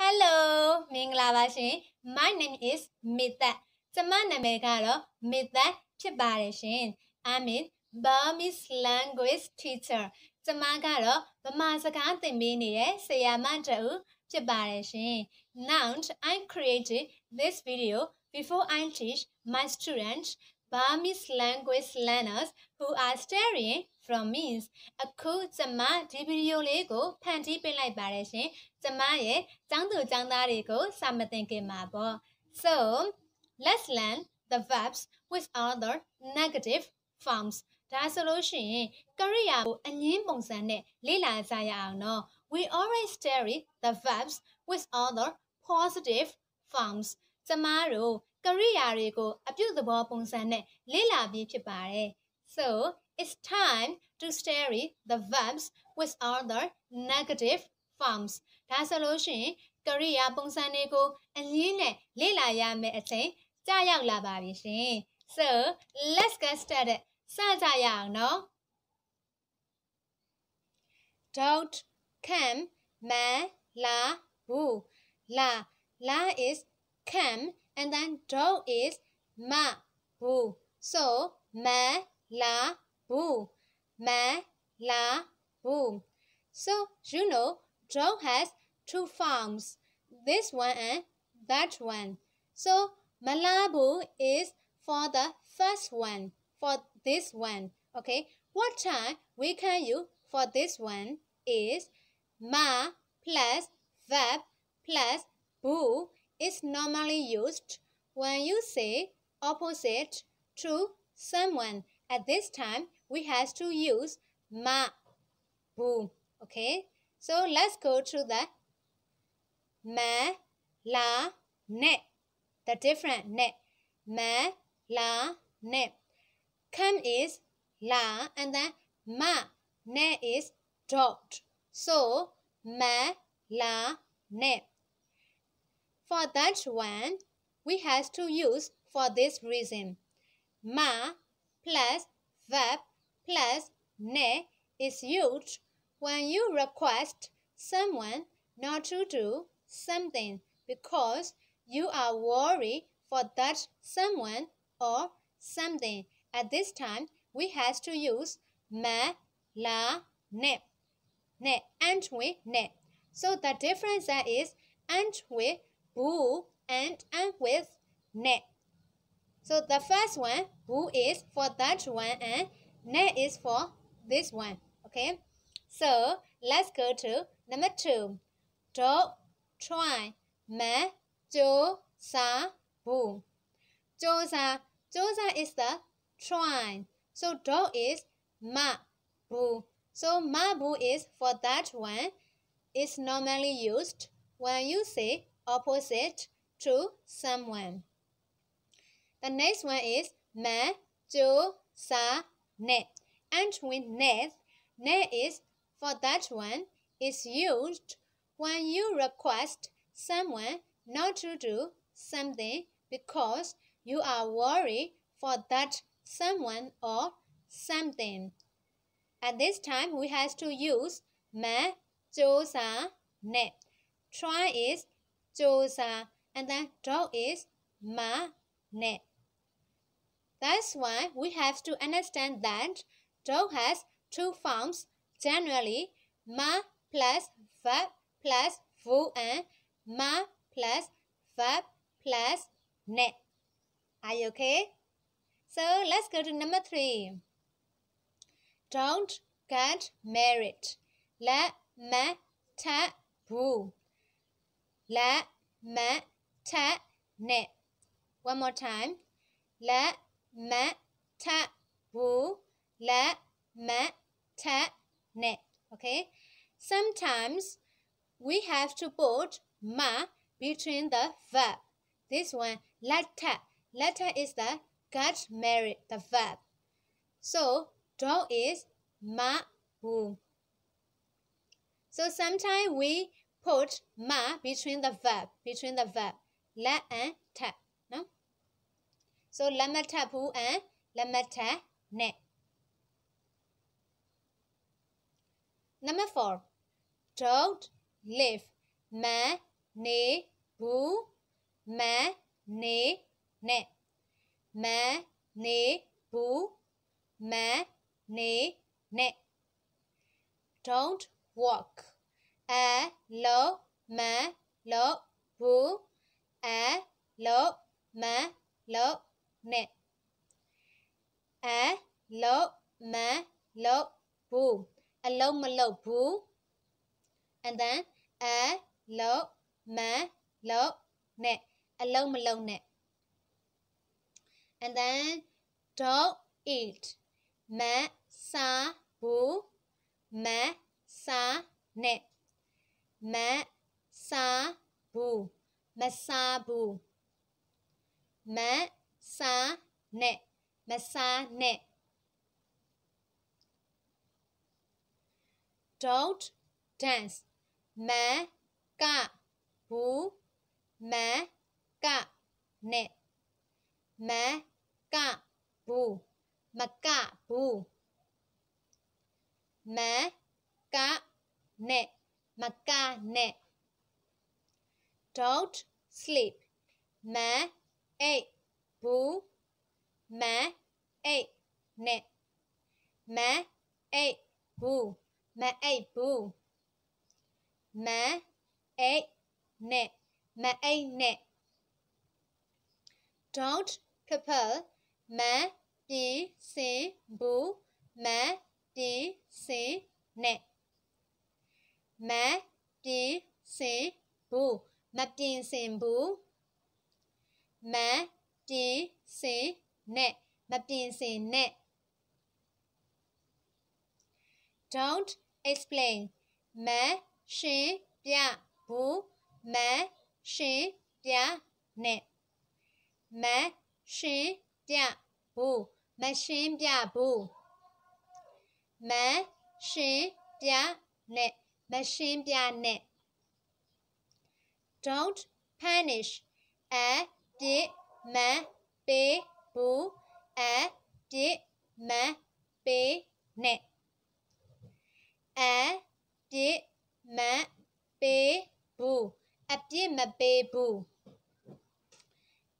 Hello မင်္ဂလာပါရှင် My name is Mithat ကျမနာမည်ကတော့ Mithat Chibarishin. i I'm a Burmese language teacher Chibarishin. Now I created this video before I teach my students Burmese language learners who are studying from means a cool Zama DBU Lego Panty Pinlai Barishin Zama Ye Zangdu Zangda Lego Samatin Kimabo. So, let's learn the verbs with other negative forms. Resolution Korea and Yimbong Sane Lila Zayano. We always study the verbs with other positive forms. Zama ကရိယာတွေကိုအပြုသဘောပုံစံနဲ့လေ့လာပြီးဖြစ်ပါတယ် so it's time to study the verbs with other negative forms ဒါဆိုလို့ရှိရင်ကရိယာပုံစံတွေကိုအရင်းနဲ့လေ့လာရမယ့်အချိန်ကြာရောက်လာပါပြီရှင် so let's get started စကြရအောင်နော် don't come man la bu la la is come and then dog is ma bu. So ma la bu, ma la bu. So you know dog has two forms, this one and that one. So malabu is for the first one, for this one. Okay, what time we can use for this one is ma plus verb plus bu is normally used when you say opposite to someone. At this time, we have to use ma bu. Okay, so let's go to the ma la ne. The different ne. Ma la ne. Kam is la and then ma. Ne is dot. So ma la ne. For that one, we has to use for this reason. Ma plus verb plus ne is used when you request someone not to do something because you are worried for that someone or something. At this time, we has to use ma, la, ne, ne, and we, ne. So the difference is and we bu and and with ne. So the first one, bu is for that one and ne is for this one. Okay. So let's go to number two. Do, try, me, jo, sa, bu. Josa, sa is the try. So do is ma, bu. So ma, bu is for that one. It's normally used when you say opposite to someone. The next one is ma, jo, sa, ne. And with ne, ne is for that one is used when you request someone not to do something because you are worried for that someone or something. At this time, we have to use ma, jo, sa, ne. Try is Josa, and then dog is ne. That's why we have to understand that dog has two forms, generally ma plus verb plus vu and ma plus verb plus ne. Are you okay? So let's go to number three. Don't get married. La ma ta bu. La, ma, ta, ne. One more time. La, ma, ta, wu. La, ma, ta, ne. Okay. Sometimes we have to put ma between the verb. This one, La ta is the got married, the verb. So, dog is ma wu. So sometimes we put ma between the verb, between the verb, la and ta. No? So lamatapu and ne. Number four, don't live. Ma, ne, bu, ma, ne, ne. Ma, ne, bu, ma, ne, ne. Don't walk a lo ma lo ru a lo ma lo ne a lo ma lo lo ma lo ru and then a lo ma lo ne ma lo ne and then don't eat ma sa ru ma sa ne मैं सा भू मैं सा भू मैं सा ने मैं सा ने डोंट डांस मैं का भू मैं का ने मैं का भू मका भू मैं का ने มักกะเน่ Don't sleep มะเอบูมาเอเน่มาเอบูมาเอบูมะเอเน่มาเอเน่ Don't couple มาดีสีบูมาดีสีเน่မတ်တင်စင်ဘူးမတင်စင်ဘူးမတ်တင်စင်နဲ့မတင်စင်နဲ့ don't explain မရှင်းပြဘူးမရှင်းပြနဲ့မရှင်းပြဘူးမရှင်းပြဘူးမရှင်းပြနဲ့ Başımdane. Don't punish. A di ma be bu. A di ma be ne. A di be bu.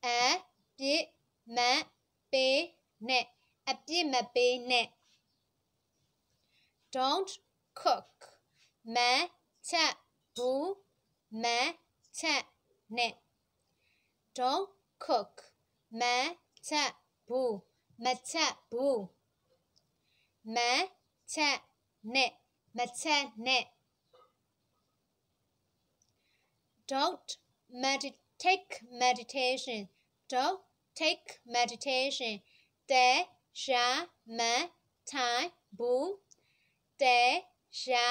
A Don't cook. ಮ ಚ bu me te ne don't cook me te bu me te bu me te ne me te ne don't medit take meditation don't take meditation de sha me tai bu de sha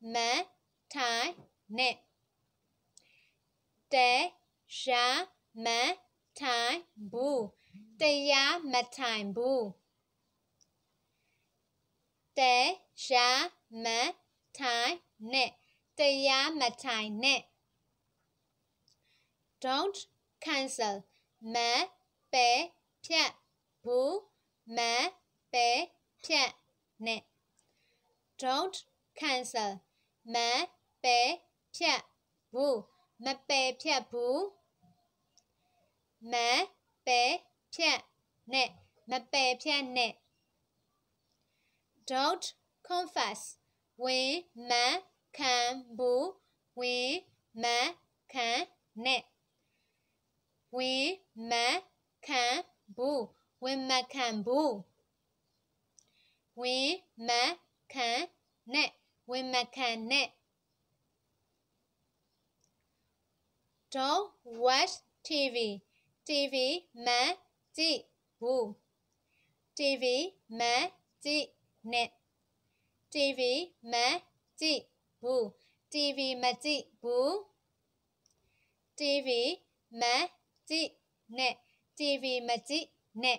ne. matine. Deja matine bu. Deja matine bu. ya, matine. Deja ne. Don't cancel. Ma be, pya bu. Ma be, pya ne. Don't cancel. မပယ်ဖြတ်ဘူးမပယ်ဖြတ်ဘူးမပယ်ဖြတ်နဲ့မပယ်ဖြတ်နဲ့ don't confess ဝင်မခံဘူးဝင်မခံနဲ့ဝင်မခံဘူးဝင်မခံဘူးဝင်မခံနဲ့ ومكانه Don't watch TV. TV ما تبو. TV ما تنه. TV ما تبو. TV ما تبو. TV ما تنه. TV ما تنه.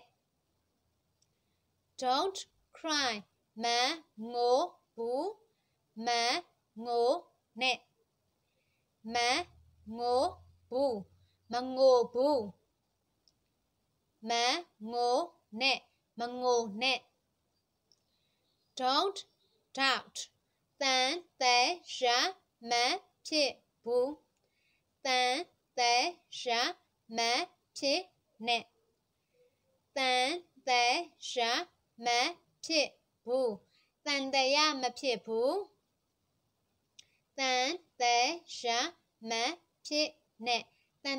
Don't cry. ما مو bu. má ngô nè má ngô bù, mà ngô bù, má ngô nè mà ngô nè don't doubt tán té ra má chê bù, tán té ra má chê nè tán té ra má bù, bu tàn tay mà chê bù ne do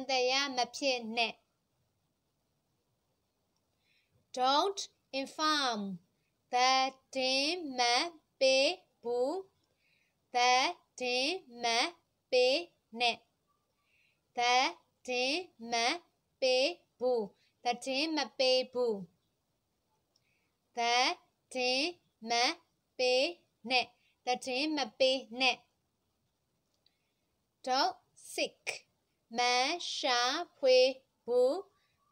Don't inform that din ma pe bu the din ma pe ne that din ma pe bu be din ma pe bu that din ma pe ne The din ma pe ne Doctor sick. Ma sha hui bu.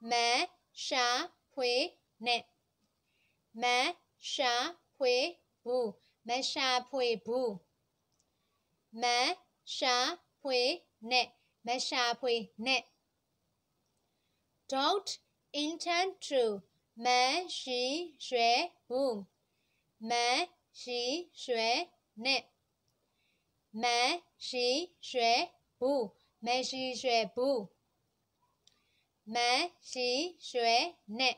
Me sha hui ne. Me sha hui bu. Me sha hui bu. Me sha hui ne. Me sha hui ne. Don't intend to. Me shi shui bu. Me shi shui ne bu, bu, ne, ne.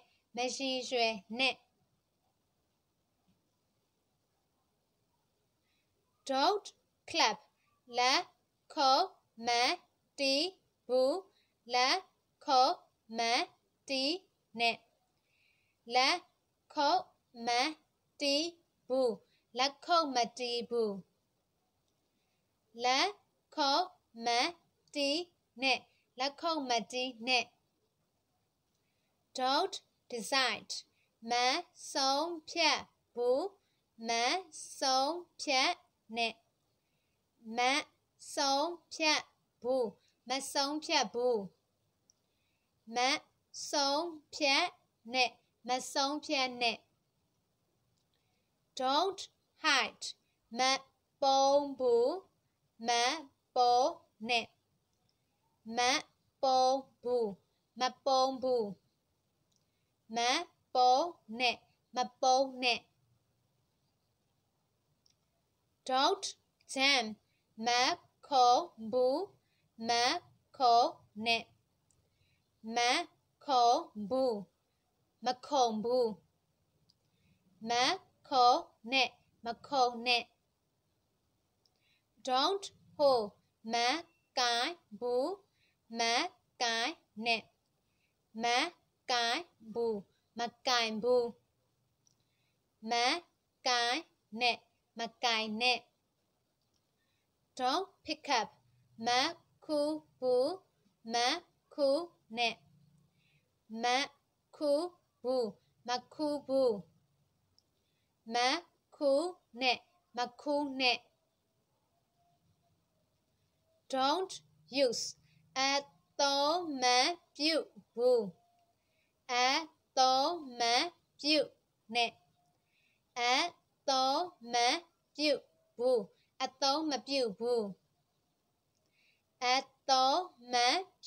not clap. La ko ma ti bu. La ko ma ti ne. La ko ma ti bu. La ko ma ti bu. လက်ခုပ်မတ်တီနဲ့လက်ခုပ်မတ်တီနဲ့ don't decide မဆုံးဖြတ်ဘူးမဆုံးဖြတ်နဲ့မဆုံးဖြတ်ဘူးမဆုံးဖြတ်ဘူးမဆုံးဖြတ်နဲ့မဆုံးဖြတ်နဲ့ don't hide မပုံဘူး nè, nè, nè, bù, bù, mapone mapombu mapombu mapone mapone drought jam makombu makone nè, mà makone nè. don't ho mä cái bu mä cái nè mä cái bu mà cái bu mä cái nè mà cái nè don't pick up mä khu bu mä khu nè mä khu bu mà khu bu mä khu nè mà khu nè don't use အသုံးမပြုဘူးအသုံးမပြုနဲ့အသုံးမပြုဘူးအသုံးမပြုဘူးအသုံးမ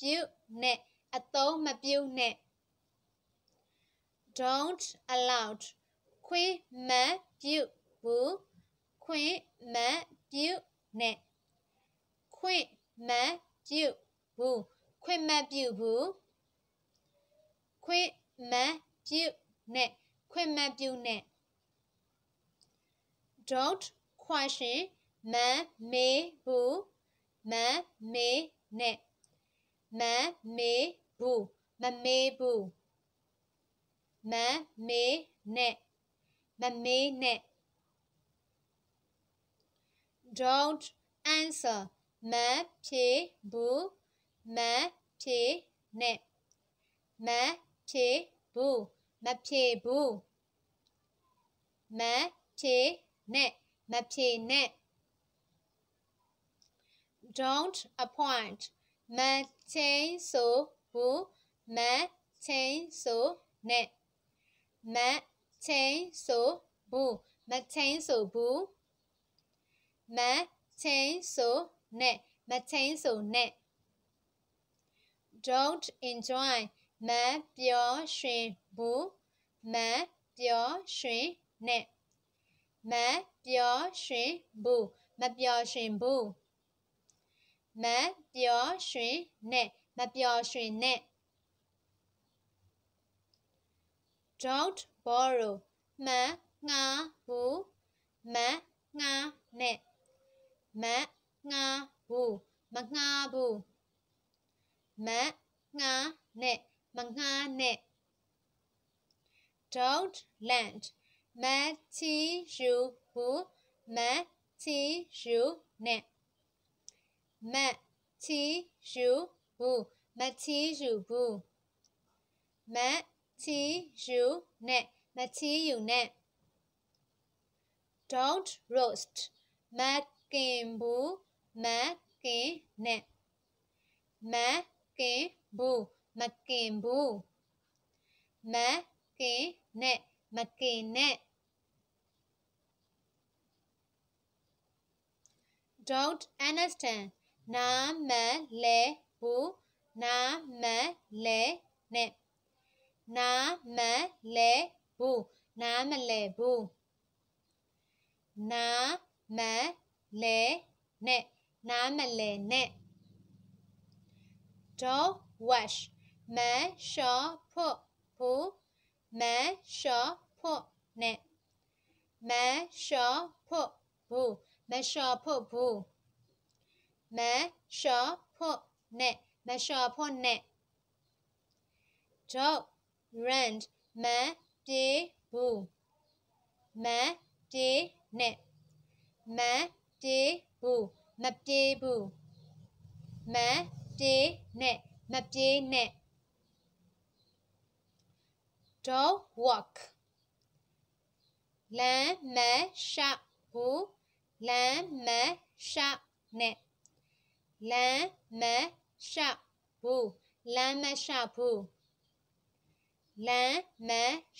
ပြုနဲ့အသုံးမပြုနဲ့ don't allowed ခွင့်မပြုဘူးခွင့်မပြုနဲ့ Kwe me biu bu. Kwe me biu bu. Kwe me biu ne. ne. Don't question me me bu. Me me ne. Me me bu. Me me bu. Me me ne. Me me ne. Don't answer me che bu me che ne me che bu me che bu me che ne me che ne don't appoint me che so bu me che so ne me che so bu me che so bu me che so nè mà thấy nè don't enjoy mà biểu xuyên bú mà biểu xuyên nè mà biểu xuyên bù mà biểu xuyên bù mà biểu xuyên nè mà biểu xuyên nè don't borrow mà ngã bú mà ngã nè mà nga bu mang nga bu mẹ nga nè mang nga nè don't land mẹ chi ru bu mẹ chi ru nè mẹ chi ru bu mẹ chi ru bu mẹ chi ru nè mẹ chi ru nè don't roast mẹ kim bu mäkene mäkebo mäkebo mäkene mäkene don't understand namalebu namalene namalebu namalebu namalene น้ำมันเลนเน่ d o wash มาชอพอผูมาชอพอเน่มาชอพอผูมาชอพอผูมาชอพอเน่มาชอพอเน่ d o rent มาดีบูมาดีเน่มาดีบูမပြေးဘူးမပြေးနဲ့မပြေးနဲ့ don't walk လမ်းမရှောက်ဘူးလမ်းမရှောက်နဲ့လမ်းမရှောက်ဘူးလမ်းမရှောက်ဘူးလမ်းမ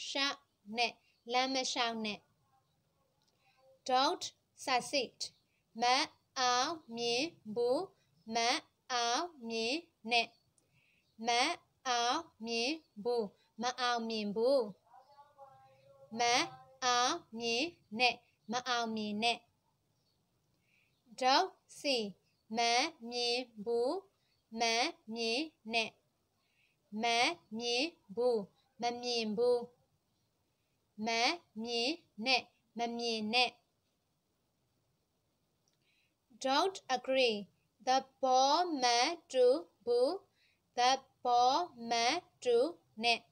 ရှောက်နဲ့လမ်းမရှောက်နဲ့ don't succeed မ áo mía bú má áo mía nè má áo mía bù má áo mía bù má áo mía nè má áo mía nè rau xì má mía bú má mía nẹ má mía bù má mía bù má mía nẹ má mía nẹ Don't agree. The po me to boo. The po me to ne.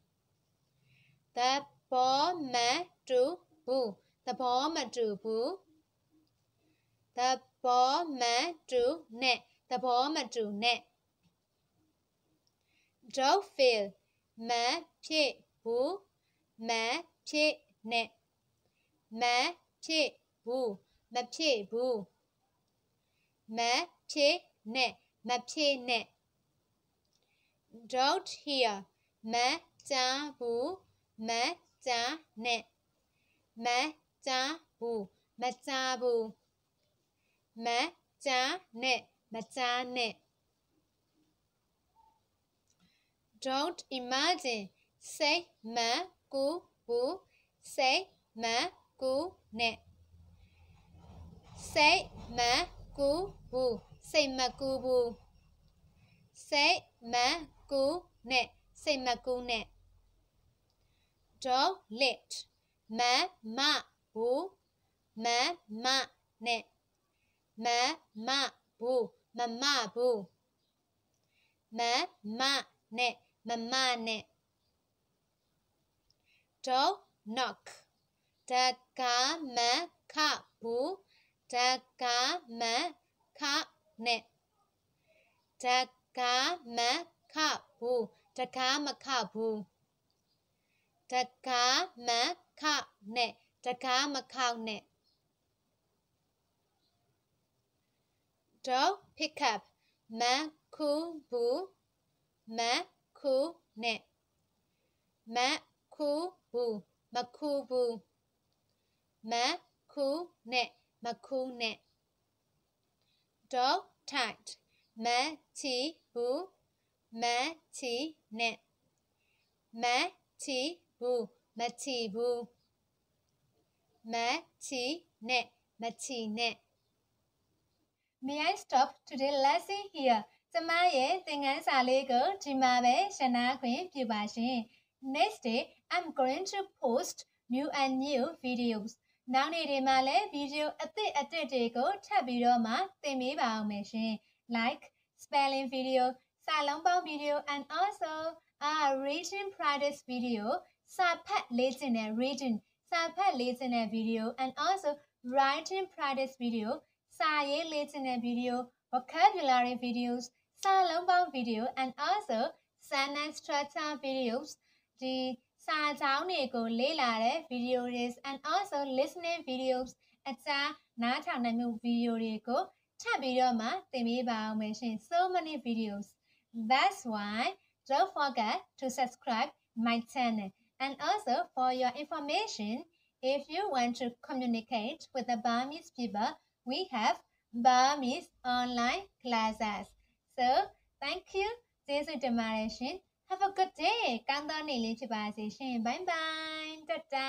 The po me to boo. The po me to boo. The po me to ne. The po me to ne. Don't feel. Me pi boo. Me che ne. Me che boo. Me che boo. मैचेने मैचेने drought here मैचाहू मैचाने मैचाहू मैचाहू मैचाने मैचाने drought imagine say मैं को वो say मैं को ने say मैं cú vù xây mà cú vù xây mà cú nè xây mà cú nè đó lệ má ma bù má ma nè má ma bù má ma bù má ma nè má ma nè đó knock ta cá má khá bù จักามะคะเนจักามะคะบูจักามะคะบูจักามะคะเนจักามะคะเน Dog p i c ั up มะคูบูมะคูเนมะคูบูมะคูบูมะคูเนမခုနဲ့ dog tight မချီဘူးမချီနဲ့မချီဘူးမချီဘူးမချီနဲ့မချီနဲ့ May I stop today lesson here ကျမရဲ့သင်ခန်းစာလေးကိုဒီမှာပဲရှင်းနာခွင့်ပြုပါရှင် Next day I'm going to post new and new videos နောက်နေ့တွေမှာလည်းဗီဒီယိုအသစ်အသစ်တွေကိုထပ်ပြီးတော့မှသင်ပေးပါအောင်မယ်ရှင်။ Like spelling video စာလုံးပေါင်း video and also a reading practice video စာဖတ်လေ့ကျင့်တဲ့ reading စာဖတ်လေ့ကျင့်တဲ့ video and also writing practice video စာရေးလေ့ကျင့်တဲ့ video vocabulary videos စာလုံးပေါင်း video and also sentence structure videos ဒီစာကြောင်းတွေကိုလေ့လာတဲ့ videos and also listening videos အစားနားထောင်နိုင်မှု video တွေကိုထပ်ပြီးတော့မှသင်ပေးပါအောင်မယ်ရှင် so many videos that's why don't forget to subscribe my channel and also for your information if you want to communicate with the Burmese people we have Burmese online classes so thank you ကျေးဇူးတင်ပါတယ်ရှင် Have a good day ကောင်းသောနေ့လေးဖြစ်ပါစေရှင် Bye bye တတာ